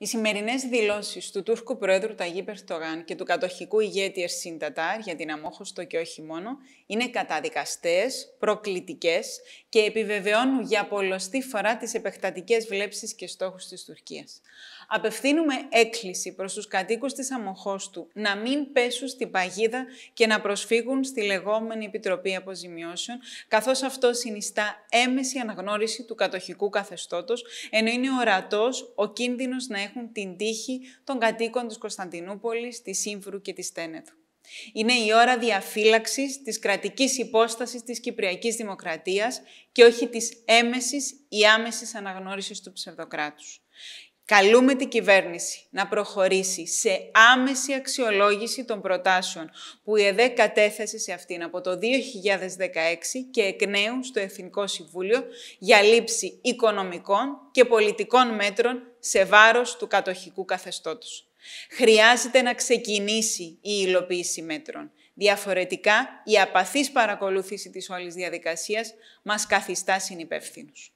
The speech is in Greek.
Οι σημερινές δηλώσεις του Τούρκου Προέδρου Ταγί Περτογάν και του κατοχικού ηγέτη Ερσίν για την αμόχωστο και όχι μόνο είναι καταδικαστές, προκλητικές και επιβεβαιώνουν για πολλωστή φορά τις επεκτατικές βλέψεις και στόχους της Τουρκίας. Απευθύνουμε έκκληση προς τους κατοίκους της αμοχώστου να μην πέσουν στην παγίδα και να προσφύγουν στη λεγόμενη Επιτροπή Αποζημιώσεων, καθώς αυτό συνιστά έμεση αναγνώριση του κατοχικού καθεστώτος, ενώ είναι ορατός ο κίνδυνος να έχουν την τύχη των κατοίκων της Κωνσταντινούπολης, της Σύμφρου και της Τένετου. Είναι η ώρα διαφύλαξης της κρατικής υπόστασης της Κυπριακής Δημοκρατίας και όχι της έμεσης ή άμεσης αναγνώρισης του ψευδοκράτους. Καλούμε την κυβέρνηση να προχωρήσει σε άμεση αξιολόγηση των προτάσεων που η ΕΔΕ κατέθεσε σε αυτήν από το 2016 και εκ νέου στο Εθνικό Συμβούλιο για λήψη οικονομικών και πολιτικών μέτρων σε βάρος του κατοχικού καθεστώτος. Χρειάζεται να ξεκινήσει η υλοποίηση μέτρων. Διαφορετικά, η απαθής παρακολούθηση της όλης διαδικασίας μας καθιστά συνυπεύθυνους.